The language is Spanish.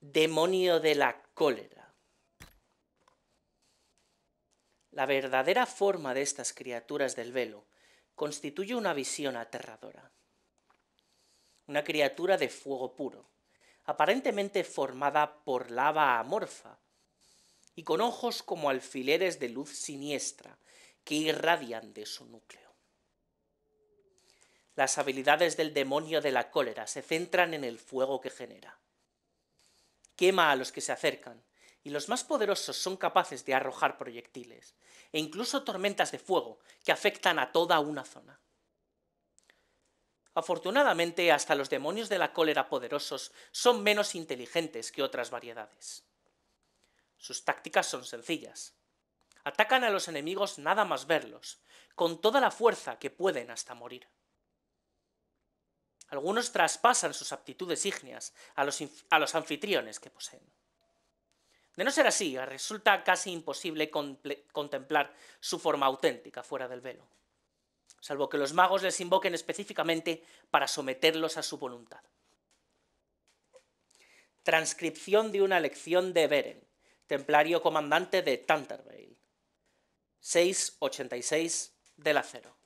Demonio de la cólera. La verdadera forma de estas criaturas del velo constituye una visión aterradora. Una criatura de fuego puro, aparentemente formada por lava amorfa, y con ojos como alfileres de luz siniestra que irradian de su núcleo. Las habilidades del demonio de la cólera se centran en el fuego que genera. Quema a los que se acercan, y los más poderosos son capaces de arrojar proyectiles, e incluso tormentas de fuego que afectan a toda una zona. Afortunadamente, hasta los demonios de la cólera poderosos son menos inteligentes que otras variedades. Sus tácticas son sencillas. Atacan a los enemigos nada más verlos, con toda la fuerza que pueden hasta morir. Algunos traspasan sus aptitudes ígneas a los, a los anfitriones que poseen. De no ser así, resulta casi imposible contemplar su forma auténtica fuera del velo, salvo que los magos les invoquen específicamente para someterlos a su voluntad. Transcripción de una lección de Beren templario comandante de Tantervale. 686 del acero.